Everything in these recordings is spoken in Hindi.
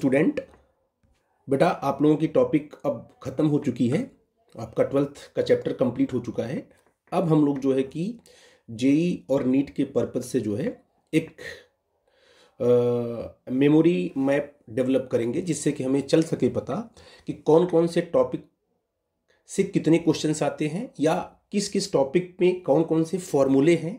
स्टूडेंट बेटा आप लोगों की टॉपिक अब ख़त्म हो चुकी है आपका ट्वेल्थ का चैप्टर कंप्लीट हो चुका है अब हम लोग जो है कि जेई e और नीट के पर्पज से जो है एक मेमोरी मैप डेवलप करेंगे जिससे कि हमें चल सके पता कि कौन कौन से टॉपिक से कितने क्वेश्चंस आते हैं या किस किस टॉपिक में कौन कौन से फॉर्मूले हैं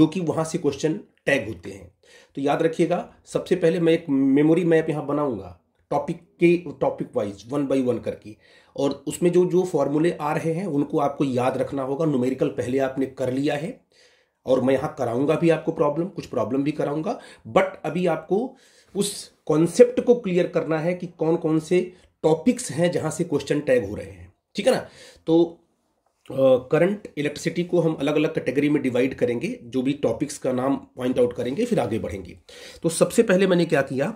जो कि वहाँ से क्वेश्चन टैग होते हैं तो याद रखिएगा सबसे पहले मैं एक मेमोरी मैप यहाँ बनाऊंगा टॉपिक के topic wise one by one करके और उसमें जो जो फॉर्मूले आ रहे हैं उनको आपको याद रखना होगा न्यूमेरिकल पहले आपने कर लिया है और मैं यहाँ कराऊंगा भी आपको प्रॉब्लम कुछ प्रॉब्लम भी कराऊंगा बट अभी आपको उस कॉन्सेप्ट को क्लियर करना है कि कौन कौन से टॉपिक्स हैं जहाँ से क्वेश्चन टैग हो रहे हैं ठीक है ना तो करंट इलेक्ट्रिसिटी को हम अलग अलग कैटेगरी में डिवाइड करेंगे जो भी टॉपिक्स का नाम पॉइंट आउट करेंगे फिर आगे बढ़ेंगे तो सबसे पहले मैंने क्या किया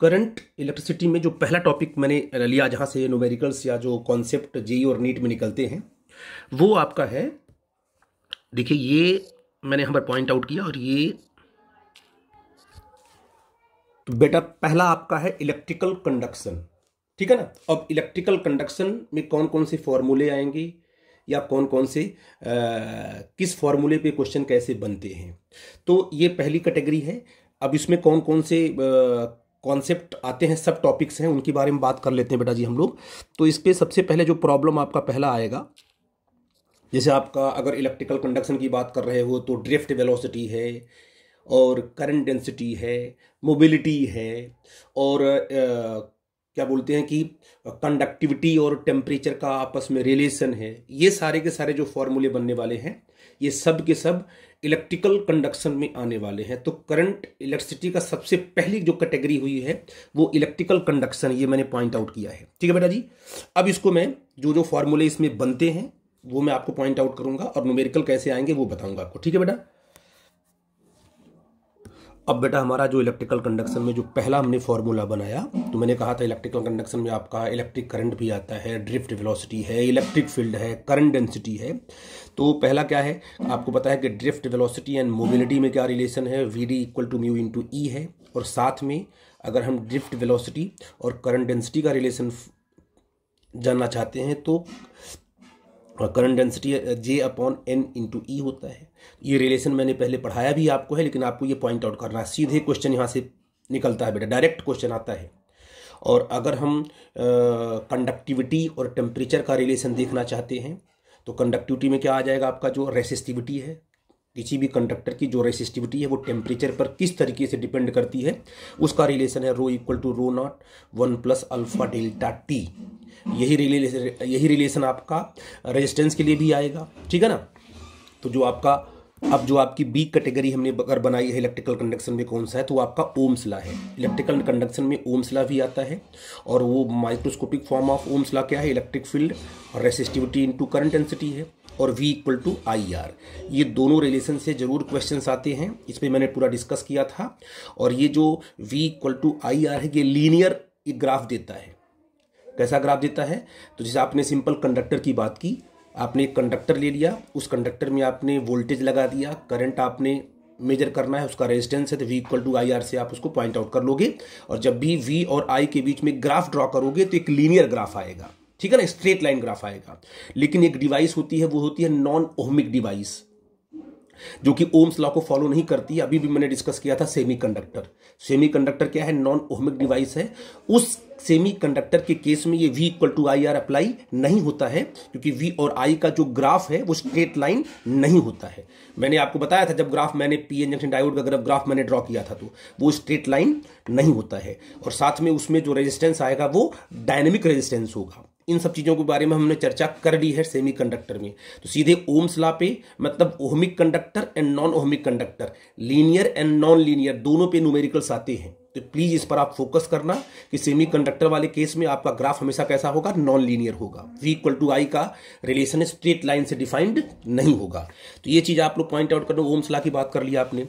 करंट इलेक्ट्रिसिटी में जो पहला टॉपिक मैंने लिया जहाँ से नोमेरिकल्स या जो कॉन्सेप्ट जेई और नीट में निकलते हैं वो आपका है देखिए ये मैंने यहाँ पर पॉइंट आउट किया और ये बेटा पहला आपका है इलेक्ट्रिकल कंडक्शन ठीक है ना अब इलेक्ट्रिकल कंडक्शन में कौन कौन से फॉर्मूले आएंगे या कौन कौन से आ, किस फॉर्मूले पे क्वेश्चन कैसे बनते हैं तो ये पहली कैटेगरी है अब इसमें कौन कौन से कॉन्सेप्ट आते हैं सब टॉपिक्स हैं उनके बारे में बात कर लेते हैं बेटा जी हम लोग तो इस पर सबसे पहले जो प्रॉब्लम आपका पहला आएगा जैसे आपका अगर इलेक्ट्रिकल कंडक्शन की बात कर रहे हो तो ड्रिफ्ट वेलोसिटी है और करंट डेंसिटी है मोबिलिटी है और क्या बोलते हैं कि कंडक्टिविटी और टेम्परेचर का आपस में रिलेशन है ये सारे के सारे जो फॉर्मूले बनने वाले हैं ये सब के सब इलेक्ट्रिकल कंडक्शन में आने वाले हैं तो करंट इलेक्ट्रिसिटी का सबसे पहली जो कैटेगरी हुई है वो इलेक्ट्रिकल कंडक्शन ये मैंने पॉइंट आउट किया है ठीक है बेटा जी अब इसको मैं जो जो फॉर्मूले इसमें बनते हैं वो मैं आपको पॉइंट आउट करूंगा और न्यूमेरिकल कैसे आएंगे वो बताऊंगा आपको ठीक है बेटा अब बेटा हमारा जो इलेक्ट्रिकल कंडक्शन में जो पहला हमने फॉर्मूला बनाया तो मैंने कहा था इलेक्ट्रिकल कंडक्शन में आपका इलेक्ट्रिक करंट भी आता है ड्रिफ्ट वेलोसिटी है इलेक्ट्रिक फील्ड है करंट डेंसिटी है तो पहला क्या है आपको पता है कि ड्रिफ्ट वेलोसिटी एंड मोबिलिटी में क्या रिलेशन है V D equal to mu into E है और साथ में अगर हम ड्रिफ्ट वेलोसिटी और करंट डेंसिटी का रिलेशन जानना चाहते हैं तो current density J upon N into E होता है ये रिलेशन मैंने पहले पढ़ाया भी आपको है लेकिन आपको ये पॉइंट आउट करना है सीधे क्वेश्चन यहाँ से निकलता है बेटा डायरेक्ट क्वेश्चन आता है और अगर हम कंडक्टिविटी और टेम्परेचर का रिलेशन देखना चाहते हैं तो कंडक्टिविटी में क्या आ जाएगा आपका जो रेसिस्टिविटी है किसी भी कंडक्टर की जो रेसिस्टिविटी है वो टेम्परेचर पर किस तरीके से डिपेंड करती है उसका रिलेशन है rho equal to rho not one plus alpha delta T यही रिलेशन यही रिलेशन आपका रेजिस्टेंस के लिए भी आएगा ठीक है ना तो जो आपका अब जो आपकी बी कैटेगरी हमने अगर बनाई है इलेक्ट्रिकल कंडक्शन में कौन सा है तो आपका ओम्सला है इलेक्ट्रिकल कंडक्शन में ओम्सला भी आता है और वो माइक्रोस्कोपिक फॉर्म ऑफ ओम्सला क्या है इलेक्ट्रिक फील्ड और रेसिस्टिविटी इनटू करंट डेंसिटी है और V equal to I R ये दोनों रिलेशन से जरूर क्वेश्चन आते हैं इस पर मैंने पूरा डिस्कस किया था और ये जो V equal to I R है ये लीनियर एक ग्राफ देता है कैसा ग्राफ देता है तो जैसे आपने सिंपल कंडक्टर की बात की आपने एक कंडक्टर ले लिया उस कंडक्टर में आपने वोल्टेज लगा दिया करंट आपने मेजर करना है उसका रेजिस्टेंस है तो V equal to I R से आप उसको पॉइंट आउट कर लोगे और जब भी वी और आई के बीच में ग्राफ ड्रॉ करोगे तो एक लीनियर ग्राफ आएगा ठीक है ना स्ट्रेट लाइन ग्राफ आएगा लेकिन एक डिवाइस होती है वो होती है नॉन ओहमिक डिवाइस जो कि ओम्स लॉ को फॉलो नहीं करती अभी भी मैंने डिस्कस किया था सेमीकंडक्टर सेमीकंडक्टर क्या है नॉन ओहमिक डिवाइस है उस सेमीकंडक्टर के केस में ये V equal to I R apply नहीं होता है क्योंकि वी और आई का जो ग्राफ है वो स्ट्रेट लाइन नहीं होता है मैंने आपको बताया था जब ग्राफ मैंने पी एन जंक्शन डायोड का ग्राफ ग्राफ मैंने ड्रॉ किया था तो वो स्ट्रेट लाइन नहीं होता है और साथ में उसमें जो रेजिस्टेंस आएगा वो डायनेमिक रेजिस्टेंस होगा इन सब चीज़ों के बारे में हमने चर्चा कर ली है सेमीकंडक्टर में तो सीधे ओम्स लॉ पे मतलब ohmic conductor and non ohmic conductor linear and non linear दोनों पे न्यूमेरिकल्स आते हैं तो प्लीज़ इस पर आप फोकस करना कि सेमीकंडक्टर वाले केस में आपका ग्राफ हमेशा कैसा होगा नॉन लीनियर होगा वी इक्वल टू आई का रिलेशन स्ट्रेट लाइन से डिफाइंड नहीं होगा तो ये चीज़ आप लोग पॉइंट आउट कर लो ओम्स ला की बात कर ली आपने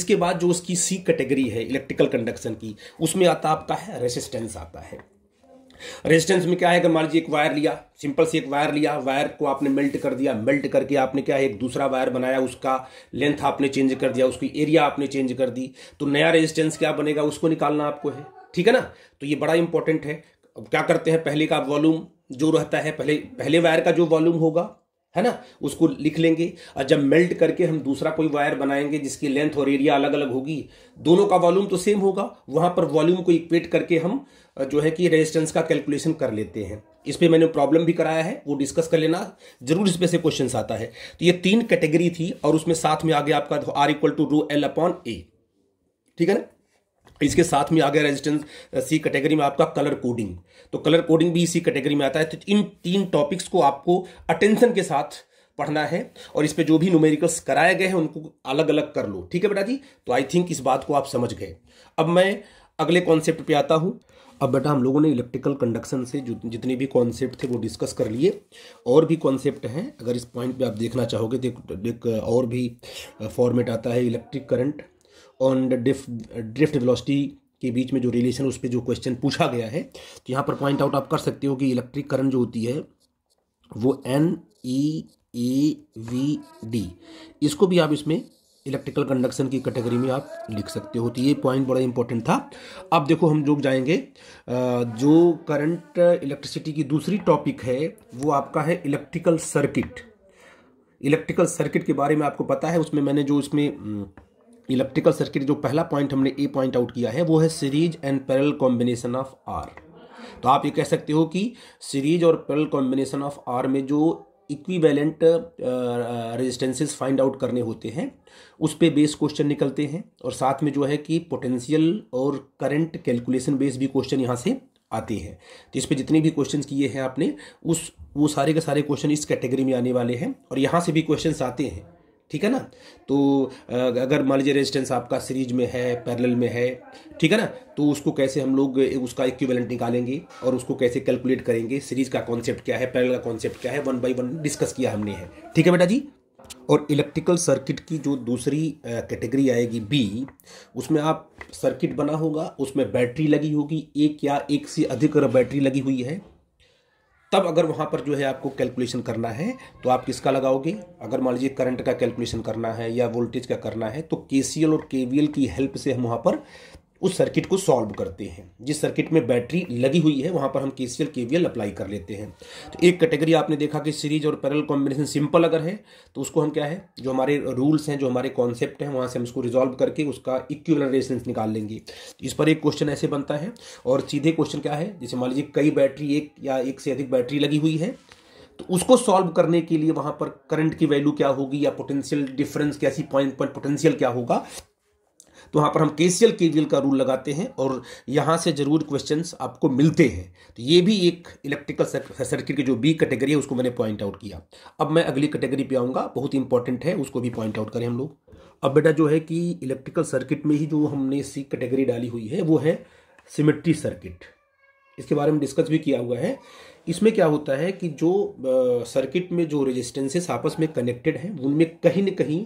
इसके बाद जो उसकी सी कैटेगरी है इलेक्ट्रिकल कंडक्शन की उसमें आता आपका है रेसिस्टेंस आता है रेजिस्टेंस में क्या है अगर मान लीजिए एक वायर लिया सिंपल से एक वायर लिया वायर को आपने मेल्ट कर दिया मेल्ट करके आपने क्या है एक दूसरा वायर बनाया उसका लेंथ आपने चेंज कर दिया उसकी एरिया आपने चेंज कर दी तो नया रेजिस्टेंस क्या बनेगा उसको निकालना आपको है ठीक है ना तो ये बड़ा इंपॉर्टेंट है अब क्या करते हैं पहले का वॉल्यूम जो रहता है पहले पहले वायर का जो वॉल्यूम होगा है ना उसको लिख लेंगे और जब मेल्ट करके हम दूसरा कोई वायर बनाएंगे जिसकी लेंथ और एरिया अलग अलग होगी दोनों का वॉल्यूम तो सेम होगा वहां पर वॉल्यूम को इक्वेट करके हम जो है कि रेजिस्टेंस का कैलकुलेशन कर लेते हैं इस पर मैंने प्रॉब्लम भी कराया है वो डिस्कस कर लेना जरूर इस पर से क्वेश्चन आता है तो ये तीन कैटेगरी थी और उसमें साथ में आ गया आपका R equal to rho L upon A ठीक है ना इसके साथ में आ गया रेजिस्टेंस सी कैटेगरी में आपका कलर कोडिंग तो कलर कोडिंग भी इसी कैटेगरी में आता है तो इन तीन टॉपिक्स को आपको अटेंशन के साथ पढ़ना है और इस पर जो भी न्यूमेरिकल्स कराए गए हैं उनको अलग अलग कर लो ठीक है बेटा जी तो आई थिंक इस बात को आप समझ गए अब मैं अगले कॉन्सेप्ट पे आता हूँ अब बेटा हम लोगों ने इलेक्ट्रिकल कंडक्शन से जितने भी कॉन्सेप्ट थे वो डिस्कस कर लिए और भी कॉन्सेप्ट हैं अगर इस पॉइंट पे आप देखना चाहोगे तो एक और भी फॉर्मेट आता है electric current on drift velocity के बीच में जो रिलेशन उस पर जो क्वेश्चन पूछा गया है तो यहाँ पर पॉइंट आउट आप कर सकते हो कि इलेक्ट्रिक करंट जो होती है वो N E A V D इसको भी आप इसमें इलेक्ट्रिकल कंडक्शन की कैटेगरी में आप लिख सकते हो तो ये पॉइंट बड़ा इंपॉर्टेंट था अब देखो हम जो जाएंगे जो करंट इलेक्ट्रिसिटी की दूसरी टॉपिक है वो आपका है इलेक्ट्रिकल सर्किट इलेक्ट्रिकल सर्किट के बारे में आपको पता है उसमें मैंने जो इसमें इलेक्ट्रिकल सर्किट जो पहला पॉइंट हमने ए पॉइंट आउट किया है वो है series and parallel combination of R तो आप ये कह सकते हो कि सीरीज और पैरल कॉम्बिनेशन ऑफ आर में जो इक्विवेलेंट रेजिस्टेंसेस फाइंड आउट करने होते हैं उस पर बेस क्वेश्चन निकलते हैं और साथ में जो है कि पोटेंशियल और करंट कैलकुलेशन बेस भी क्वेश्चन यहाँ से आते हैं तो इस पर जितने भी क्वेश्चन किए हैं आपने उस वो सारे के सारे क्वेश्चन इस कैटेगरी में आने वाले हैं और यहाँ से भी क्वेश्चन आते हैं ठीक है ना तो अगर मान लीजिए रेजिस्टेंस आपका सीरीज में है पैरेलल में है ठीक है ना तो उसको कैसे हम लोग उसका इक्विवेलेंट निकालेंगे और उसको कैसे कैलकुलेट करेंगे सीरीज का कॉन्सेप्ट क्या है पैरेलल का कॉन्सेप्ट क्या है वन बाई वन डिस्कस किया हमने है ठीक है बेटा जी और इलेक्ट्रिकल सर्किट की जो दूसरी कैटेगरी आएगी बी उसमें आप सर्किट बना होगा उसमें बैटरी लगी होगी एक या एक से अधिक बैटरी लगी हुई है तब अगर वहाँ पर जो है आपको कैलकुलेशन करना है तो आप किसका लगाओगे अगर मान लीजिए करंट का कैलकुलेशन करना है या वोल्टेज का करना है तो के और के की हेल्प से हम वहाँ पर उस सर्किट को सॉल्व करते हैं जिस सर्किट में बैटरी लगी हुई है वहाँ पर हम केसीएल केवीएल अप्लाई कर लेते हैं तो एक कैटेगरी आपने देखा कि सीरीज और पैरल कॉम्बिनेशन सिंपल अगर है तो उसको हम क्या है जो हमारे रूल्स हैं जो हमारे कॉन्सेप्ट हैं वहाँ से हम उसको रिजॉल्व करके उसका इक्वल रेसेंस निकाल लेंगे इस पर एक क्वेश्चन ऐसे बनता है और सीधे क्वेश्चन क्या है जैसे मान लीजिए कई बैटरी एक या एक से अधिक बैटरी लगी हुई है तो उसको सॉल्व करने के लिए वहाँ पर करंट की वैल्यू क्या होगी या पोटेंशियल डिफरेंस कैसी पॉइंट पर पोटेंशियल क्या होगा तो वहाँ पर हम के सी एल का रूल लगाते हैं और यहाँ से ज़रूर क्वेश्चन आपको मिलते हैं तो ये भी एक इलेक्ट्रिकल सर्किट की जो बी कैटेगरी है उसको मैंने पॉइंट आउट किया अब मैं अगली कैटेगरी पर आऊँगा बहुत इंपॉर्टेंट है उसको भी पॉइंट आउट करें हम लोग अब बेटा जो है कि इलेक्ट्रिकल सर्किट में ही जो हमने सी कैटेगरी डाली हुई है वो है सिमेट्री सर्किट इसके बारे में डिस्कस भी किया हुआ है इसमें क्या होता है कि जो सर्किट में जो रेजिस्टेंसेस आपस में कनेक्टेड हैं उनमें कहीं न कहीं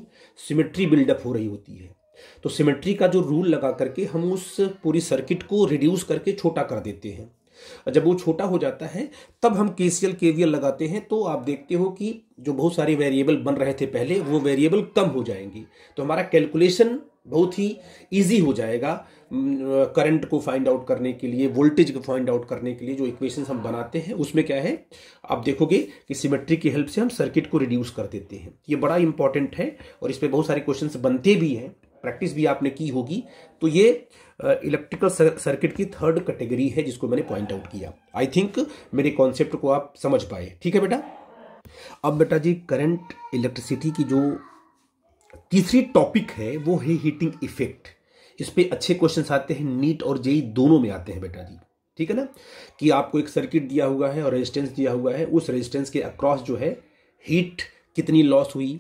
सिमेट्री बिल्डअप हो रही होती है तो सिमेट्री का जो रूल लगा करके हम उस पूरी सर्किट को रिड्यूस करके छोटा कर देते हैं जब वो छोटा हो जाता है तब हम केसीएल केवीएल लगाते हैं तो आप देखते हो कि जो बहुत सारे वेरिएबल बन रहे थे पहले वो वेरिएबल कम हो जाएंगी तो हमारा कैलकुलेशन बहुत ही इजी हो जाएगा करंट को फाइंड आउट करने के लिए वोल्टेज को फाइंड आउट करने के लिए जो इक्वेशन हम बनाते हैं उसमें क्या है आप देखोगे कि सिमेट्री की हेल्प से हम सर्किट को रिड्यूस कर देते हैं ये बड़ा इंपॉर्टेंट है और इस पर बहुत सारे क्वेश्चन बनते भी हैं प्रैक्टिस भी आपने की होगी तो ये इलेक्ट्रिकल सर्किट की थर्ड कैटेगरी है जिसको मैंने पॉइंट आउट किया आई थिंक मेरे कॉन्सेप्ट को आप समझ पाए ठीक है बेटा अब बेटा जी करंट इलेक्ट्रिसिटी की जो तीसरी टॉपिक है वो है हीटिंग इफेक्ट इस पर अच्छे क्वेश्चन आते हैं नीट और जेई दोनों में आते हैं बेटा जी ठीक है ना कि आपको एक सर्किट दिया हुआ है और रेजिस्टेंस दिया हुआ है उस रेजिस्टेंस के अक्रॉस जो है हीट कितनी लॉस हुई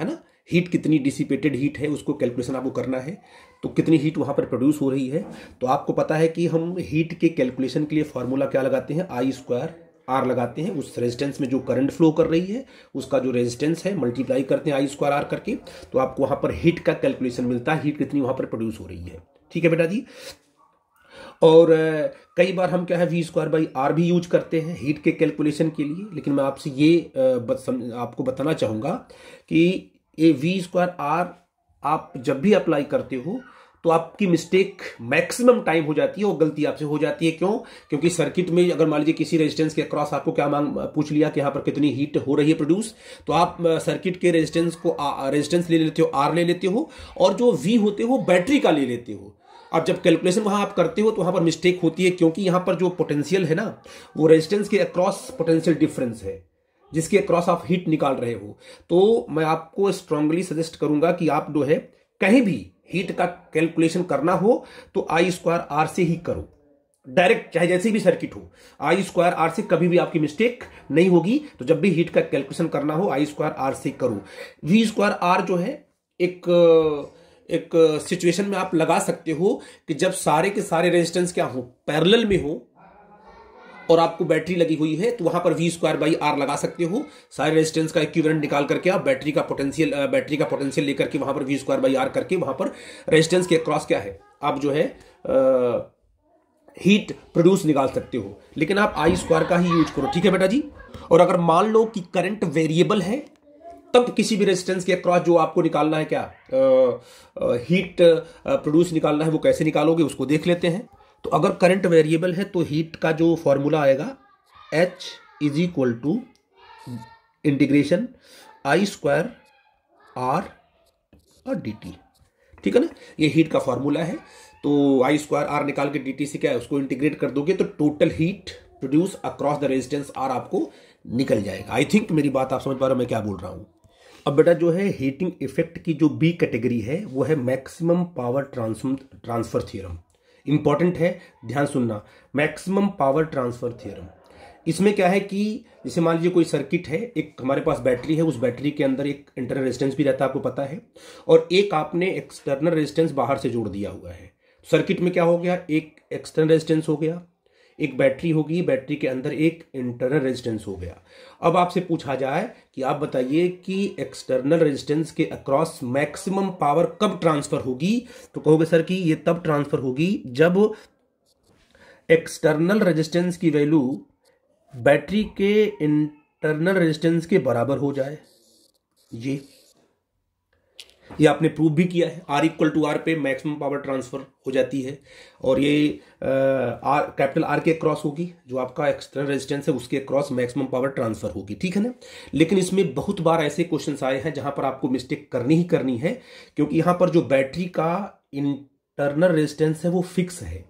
है ना हीट कितनी डिसिपेटेड हीट है उसको कैलकुलेशन आपको करना है तो कितनी हीट वहाँ पर प्रोड्यूस हो रही है तो आपको पता है कि हम हीट के कैलकुलेशन के लिए फार्मूला क्या लगाते हैं आई स्क्वायर आर लगाते हैं उस रेजिस्टेंस में जो करंट फ्लो कर रही है उसका जो रेजिस्टेंस है मल्टीप्लाई करते हैं आई स्क्वायर आर करके तो आपको वहाँ पर हीट का कैलकुलेशन मिलता है हीट कितनी वहाँ पर प्रोड्यूस हो रही है ठीक है बेटा जी और कई बार हम क्या है वी स्क्वायर बाई आर भी यूज करते हैं हीट के कैलकुलेशन के लिए लेकिन मैं आपसे ये बत, आपको बताना चाहूँगा कि ए वी स्क्वायर आर आप जब भी अप्लाई करते हो तो आपकी मिस्टेक मैक्सिमम टाइम हो जाती है और गलती आपसे हो जाती है क्यों क्योंकि सर्किट में अगर मान लीजिए किसी रेजिस्टेंस के अक्रॉस आपको क्या मांग पूछ लिया कि यहाँ पर कितनी हीट हो रही है प्रोड्यूस तो आप सर्किट के रेजिस्टेंस को रेजिस्टेंस ले लेते हो आर ले लेते हो और जो वी होते हो बैटरी का ले लेते हो अब जब कैलकुलेशन वहां आप करते हो तो वहां पर मिस्टेक होती है क्योंकि यहां पर जो पोटेंशियल है ना वो रेजिस्टेंस के अक्रॉस पोटेंशियल डिफरेंस है जिसके क्रॉस आप हिट निकाल रहे हो तो मैं आपको स्ट्रांगली सजेस्ट करूंगा कि आप जो है कहीं भी हीट का कैलकुलेशन करना हो तो आई स्क्वायर आर से ही करो डायरेक्ट चाहे जैसे भी सर्किट हो आई स्क्वायर आर से कभी भी आपकी मिस्टेक नहीं होगी तो जब भी हीट का कैलकुलेशन करना हो आई स्क्वायर आर से करो वी स्क्वायर आर जो है एक एक सिचुएशन में आप लगा सकते हो कि जब सारे के सारे रेजिस्टेंस क्या हो पैरेलल में हो और आपको बैटरी लगी हुई है तो वहां पर वी स्क्वायर बाई आर लगा सकते हो सारे रेजिस्टेंस का इक्विवेलेंट निकाल करके आप बैटरी का पोटेंशियल बैटरी का पोटेंशियल लेकर के वहां पर वी स्क्वायर बाई आर करके वहां पर रेजिस्टेंस के क्रॉस क्या है आप जो है हीट प्रोड्यूस निकाल सकते हो लेकिन आप आई स्क्वायर का ही यूज करो ठीक है बेटा जी और अगर मान लो कि करंट वेरिएबल है तब किसी भी रेजिस्टेंस के अक्रॉस जो आपको निकालना है क्या हीट प्रोड्यूस निकालना है वो कैसे निकालोगे उसको देख लेते हैं तो अगर करंट वेरिएबल है तो हीट का जो फॉर्मूला आएगा H is equal to integration I square R और डी टी ठीक है ना ये हीट का फॉर्मूला है तो आई स्क्वायर आर निकाल के डी टी से क्या है उसको इंटीग्रेट कर दोगे तो total heat produce across the resistance R आपको निकल जाएगा आई थिंक मेरी बात आप समझ पा रहे हो मैं क्या बोल रहा हूँ अब बेटा जो है हीटिंग इफेक्ट की जो बी कैटेगरी है वो है maximum power transfer transfer theorem important है ध्यान सुनना मैक्सिमम पावर ट्रांसफर थियरम इसमें क्या है कि जैसे मान लीजिए कोई सर्किट है एक हमारे पास बैटरी है उस बैटरी के अंदर एक इंटरनल रेजिस्टेंस भी रहता है आपको पता है और एक आपने एक्सटर्नल रेजिस्टेंस बाहर से जोड़ दिया हुआ है सर्किट में क्या हो गया एक एक्सटर्नल रेजिस्टेंस हो गया एक बैटरी होगी बैटरी के अंदर एक इंटरनल रेजिस्टेंस हो गया अब आपसे पूछा जाए कि आप बताइए कि एक्सटर्नल रेजिस्टेंस के अक्रॉस मैक्सिमम पावर कब ट्रांसफर होगी तो कहोगे सर कि ये तब ट्रांसफर होगी जब एक्सटर्नल रेजिस्टेंस की वैल्यू बैटरी के इंटरनल रेजिस्टेंस के बराबर हो जाए ये ये आपने प्रूव भी किया है आर इक्वल टू आर पे मैक्सिमम पावर ट्रांसफर हो जाती है और ये आर कैपिटल आर के क्रॉस होगी जो आपका एक्सटर्नल रेजिस्टेंस है उसके क्रॉस मैक्सिमम पावर ट्रांसफर होगी ठीक है ना लेकिन इसमें बहुत बार ऐसे क्वेश्चंस आए हैं जहां पर आपको मिस्टेक करनी ही करनी है क्योंकि यहां पर जो बैटरी का इंटरनल रेजिस्टेंस है वो फिक्स है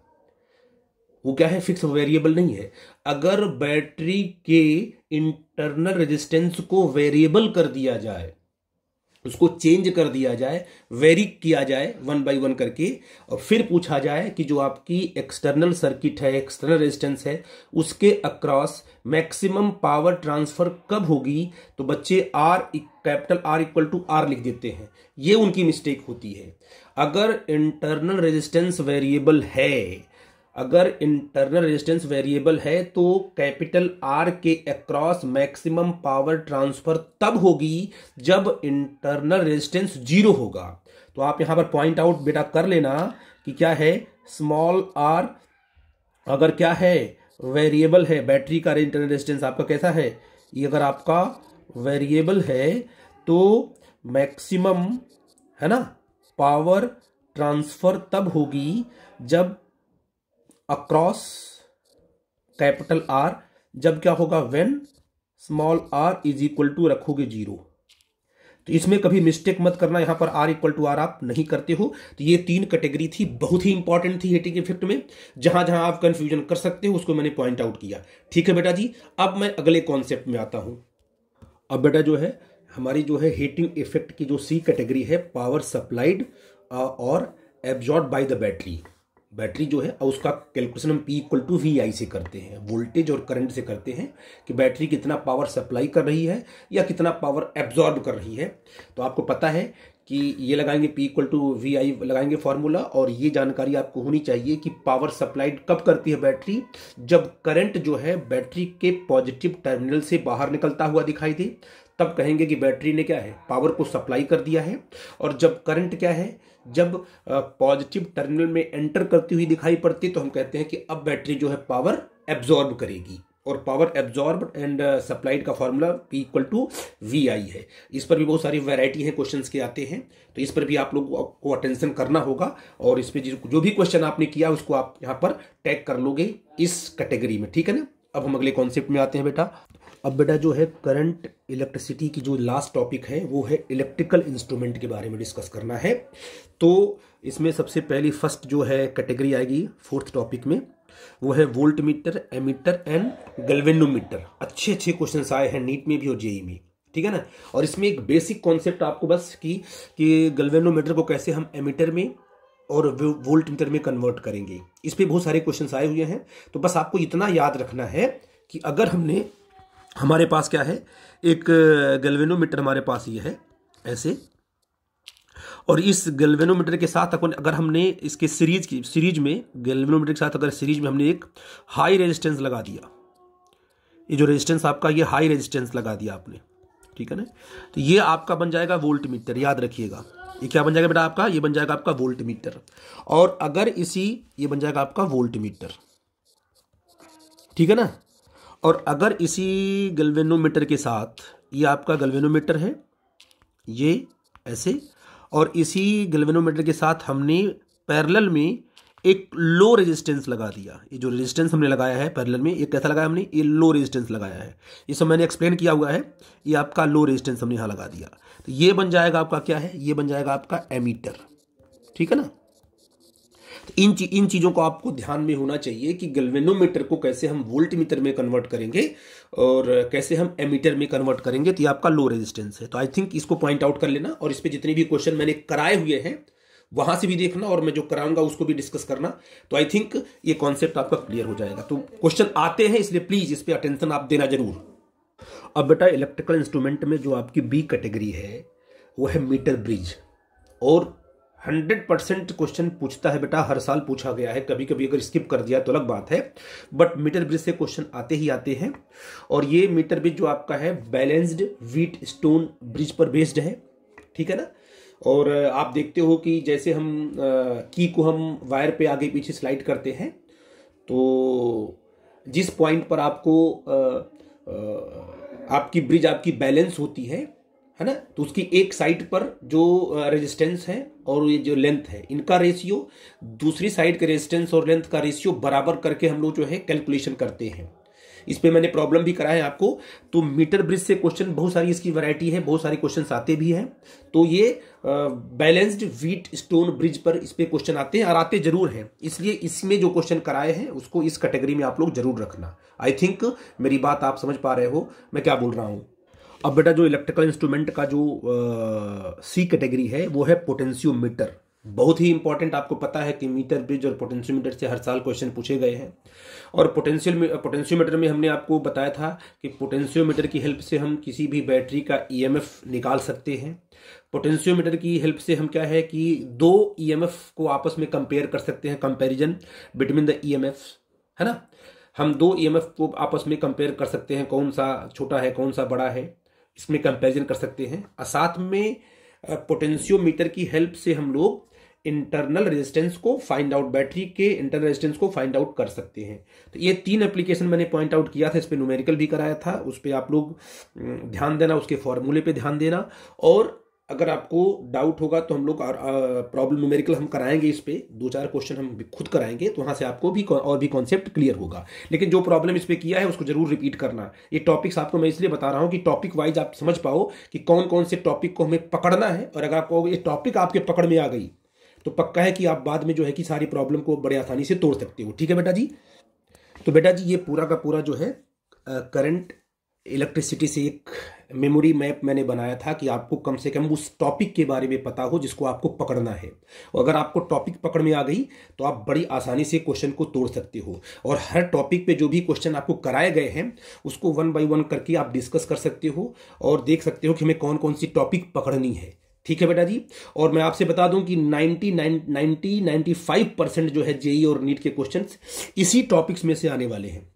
वो क्या है फिक्स वेरिएबल नहीं है अगर बैटरी के इंटरनल रेजिस्टेंस को वेरिएबल कर दिया जाए उसको चेंज कर दिया जाए वेरी किया जाए वन बाय वन करके और फिर पूछा जाए कि जो आपकी एक्सटर्नल सर्किट है एक्सटर्नल रेजिस्टेंस है उसके अक्रॉस मैक्सिमम पावर ट्रांसफर कब होगी तो बच्चे R capital R equal to R लिख देते हैं ये उनकी मिस्टेक होती है अगर इंटरनल रेजिस्टेंस वेरिएबल है अगर इंटरनल रेजिस्टेंस वेरिएबल है तो कैपिटल आर के अक्रॉस मैक्सिमम पावर ट्रांसफर तब होगी जब इंटरनल रेजिस्टेंस जीरो होगा तो आप यहां पर पॉइंट आउट बेटा कर लेना कि क्या है स्मॉल आर अगर क्या है वेरिएबल है बैटरी का इंटरनल रेजिस्टेंस आपका कैसा है ये अगर आपका वेरिएबल है तो मैक्सिमम है ना पावर ट्रांसफर तब होगी जब अक्रॉस कैपिटल आर जब क्या होगा when small R is equal to रखोगे जीरो तो इसमें कभी मिस्टेक मत करना यहां पर आर इक्वल टू आर आप नहीं करते हो तो ये तीन कैटेगरी थी बहुत ही इंपॉर्टेंट थी हेटिंग इफेक्ट में जहां जहां आप कंफ्यूजन कर सकते हो उसको मैंने पॉइंट आउट किया ठीक है बेटा जी अब मैं अगले कॉन्सेप्ट में आता हूं अब बेटा जो है हमारी जो है हीटिंग इफेक्ट की जो सी कैटेगरी है पावर सप्लाइड uh, और absorb by the battery battery जो है और उसका कैलकुलेशन हम P equal to V I से करते हैं वोल्टेज और करंट से करते हैं कि बैटरी कितना पावर सप्लाई कर रही है या कितना पावर एब्जॉर्ब कर रही है तो आपको पता है कि ये लगाएंगे P equal to V I लगाएंगे फार्मूला और ये जानकारी आपको होनी चाहिए कि पावर सप्लाइड कब करती है बैटरी जब करंट जो है बैटरी के पॉजिटिव टर्मिनल से बाहर निकलता हुआ दिखाई दे तब कहेंगे कि बैटरी ने क्या है पावर को सप्लाई कर दिया है और जब करंट क्या है जब पॉजिटिव टर्मिनल में एंटर करती हुई दिखाई पड़ती है तो हम कहते हैं कि अब बैटरी जो है पावर एब्जॉर्ब करेगी और पावर एब्जॉर्ब एंड सप्लाइड का formula P equal to V I है इस पर भी बहुत सारी वैरायटी है क्वेश्चन के आते हैं तो इस पर भी आप लोग को अटेंशन करना होगा और इस पर जो भी क्वेश्चन आपने किया उसको आप यहाँ पर टैग कर लोगे इस कैटेगरी में ठीक है ना अब हम अगले कॉन्सेप्ट में आते हैं बेटा अब बेटा जो है करंट इलेक्ट्रिसिटी की जो लास्ट टॉपिक है वो है इलेक्ट्रिकल इंस्ट्रूमेंट के बारे में डिस्कस करना है तो इसमें सबसे पहली फर्स्ट जो है कैटेगरी आएगी फोर्थ टॉपिक में वो है voltmeter ammeter and galvanometer अच्छे अच्छे क्वेश्चन आए हैं नीट में भी और जेई e में ठीक है ना और इसमें एक बेसिक कॉन्सेप्ट आपको बस कि कि गल्वेनोमीटर को कैसे हम एमीटर में और वोल्ट मीटर में कन्वर्ट करेंगे इस पर बहुत सारे क्वेश्चन आए हुए हैं तो बस आपको इतना याद रखना है कि अगर हमने हमारे पास क्या है एक गल्वेनोमीटर हमारे पास ये है ऐसे और इस गल्वेनोमीटर के साथ अपन अगर हमने इसके सीरीज की सीरीज में गल्वेनोमीटर के साथ अगर सीरीज में हमने एक हाई रेजिस्टेंस लगा दिया ये जो रेजिस्टेंस आपका ये हाई रेजिस्टेंस लगा दिया आपने ठीक है ना तो ये आपका बन जाएगा वोल्ट मीटर याद रखिएगा ये क्या बन जाएगा बेटा आपका ये बन जाएगा आपका वोल्ट मीटर और अगर इसी ये बन जाएगा आपका वोल्ट मीटर ठीक है ना और अगर इसी गलवेनोमीटर के साथ ये आपका गलवेनोमीटर है ये ऐसे और इसी गलवेनोमीटर के साथ हमने पैरेलल में एक लो रेजिस्टेंस लगा दिया ये जो रेजिस्टेंस हमने लगाया है पैरेलल में ये कैसा लगाया हमने ये लो रेजिस्टेंस लगाया है ये सब मैंने एक्सप्लेन किया हुआ है ये आपका लो रेजिस्टेंस हमने यहाँ लगा दिया तो ये बन जाएगा आपका क्या है ये बन जाएगा आपका एमीटर ठीक है ना इन ची, इन चीज़ों को आपको ध्यान में होना चाहिए कि गलवेनोमीटर को कैसे हम वोल्ट मीटर में कन्वर्ट करेंगे और कैसे हम एमीटर में कन्वर्ट करेंगे तो ये आपका लो रेजिस्टेंस है तो आई थिंक इसको पॉइंट आउट कर लेना और इस पर जितने भी क्वेश्चन मैंने कराए हुए हैं वहां से भी देखना और मैं जो कराऊंगा उसको भी डिस्कस करना तो आई थिंक ये कॉन्सेप्ट आपका क्लियर हो जाएगा तो क्वेश्चन आते हैं इसलिए प्लीज इस पर अटेंशन आप देना जरूर अब बेटा इलेक्ट्रिकल इंस्ट्रूमेंट में जो आपकी बी कैटेगरी है वो है मीटर ब्रिज और हंड्रेड परसेंट क्वेश्चन पूछता है बेटा हर साल पूछा गया है कभी कभी अगर स्किप कर दिया तो अलग बात है बट मीटर ब्रिज से क्वेश्चन आते ही आते हैं और ये मीटर ब्रिज जो आपका है बैलेंस्ड वीट स्टोन ब्रिज पर बेस्ड है ठीक है ना और आप देखते हो कि जैसे हम की को हम वायर पे आगे पीछे स्लाइड करते हैं तो जिस पॉइंट पर आपको आपकी ब्रिज आपकी बैलेंस होती है है ना तो उसकी एक साइड पर जो रेजिस्टेंस है और ये जो लेंथ है इनका रेशियो दूसरी साइड के रेजिस्टेंस और लेंथ का रेशियो बराबर करके हम लोग जो है कैलकुलेशन करते हैं इस पर मैंने प्रॉब्लम भी करा है आपको तो मीटर ब्रिज से क्वेश्चन बहुत सारी इसकी वैरायटी है बहुत सारे क्वेश्चन आते भी हैं तो ये बैलेंस्ड व्हीट स्टोन ब्रिज पर इस पर क्वेश्चन आते हैं और आते जरूर हैं इसलिए इसमें जो क्वेश्चन कराए हैं उसको इस कैटेगरी में आप लोग जरूर रखना आई थिंक मेरी बात आप समझ पा रहे हो मैं क्या बोल रहा हूँ अब बेटा जो इलेक्ट्रिकल इंस्ट्रूमेंट का जो सी कैटेगरी है वो है पोटेंशियोमीटर बहुत ही इंपॉर्टेंट आपको पता है कि मीटर ब्रिज और पोटेंशियोमीटर से हर साल क्वेश्चन पूछे गए हैं और पोटेंशियल पोटेंशियोमीटर में हमने आपको बताया था कि पोटेंशियोमीटर की हेल्प से हम किसी भी बैटरी का ईएमएफ e निकाल सकते हैं पोटेंशियोमीटर की हेल्प से हम क्या है कि दो ईएमएफ e को आपस में कंपेयर कर सकते हैं कंपेरिजन बिटवीन द ई है ना हम दो ई e को आपस में कंपेयर कर सकते हैं कौन सा छोटा है कौन सा बड़ा है इसमें कंपैरिजन कर सकते हैं और साथ में पोटेंशियोमीटर की हेल्प से हम लोग इंटरनल रेजिस्टेंस को फाइंड आउट बैटरी के इंटरनल रेजिस्टेंस को फाइंड आउट कर सकते हैं तो ये तीन एप्लीकेशन मैंने पॉइंट आउट किया था इस पर न्यूमेरिकल भी कराया था उस पर आप लोग ध्यान देना उसके फॉर्मूले पे ध्यान देना और अगर आपको डाउट होगा तो हम लोग प्रॉब्लम न्यूमेरिकल हम कराएंगे इस पर दो चार क्वेश्चन हम खुद कराएंगे तो वहाँ से आपको भी और भी कॉन्सेप्ट क्लियर होगा लेकिन जो प्रॉब्लम इस पर किया है उसको जरूर रिपीट करना ये टॉपिक्स आपको मैं इसलिए बता रहा हूँ कि टॉपिक वाइज आप समझ पाओ कि कौन कौन से टॉपिक को हमें पकड़ना है और अगर आपको ये टॉपिक आपके पकड़ में आ गई तो पक्का है कि आप बाद में जो है कि सारी प्रॉब्लम को बड़े आसानी से तोड़ सकते हो ठीक है बेटा जी तो बेटा जी ये पूरा का पूरा जो है करंट इलेक्ट्रिसिटी से एक मेमोरी मैप मैंने बनाया था कि आपको कम से कम उस टॉपिक के बारे में पता हो जिसको आपको पकड़ना है और अगर आपको टॉपिक पकड़ में आ गई तो आप बड़ी आसानी से क्वेश्चन को तोड़ सकते हो और हर टॉपिक पे जो भी क्वेश्चन आपको कराए गए हैं उसको वन बाई वन करके आप डिस्कस कर सकते हो और देख सकते हो कि हमें कौन कौन सी टॉपिक पकड़नी है ठीक है बेटा जी और मैं आपसे बता दूं कि 90 नाइन्टी 95 परसेंट जो है जेई और नीट के क्वेश्चन इसी टॉपिक्स में से आने वाले हैं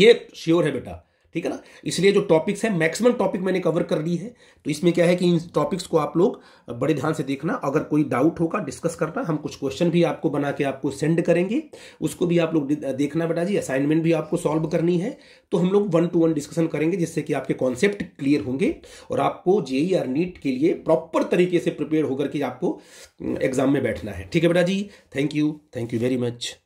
ये श्योर है बेटा ठीक है ना इसलिए जो टॉपिक्स है मैक्सिमम टॉपिक मैंने कवर कर ली है तो इसमें क्या है कि इन टॉपिक्स को आप लोग बड़े ध्यान से देखना अगर कोई डाउट होगा डिस्कस करना हम कुछ क्वेश्चन भी आपको बना के आपको सेंड करेंगे उसको भी आप लोग देखना बेटा जी असाइनमेंट भी आपको सॉल्व करनी है तो हम लोग वन टू वन डिस्कशन करेंगे जिससे कि आपके कॉन्सेप्ट क्लियर होंगे और आपको जेई आर नीट के लिए प्रॉपर तरीके से प्रिपेयर होकर के आपको एग्जाम हम्म, में बैठना है ठीक है बेटा जी thank you thank you very much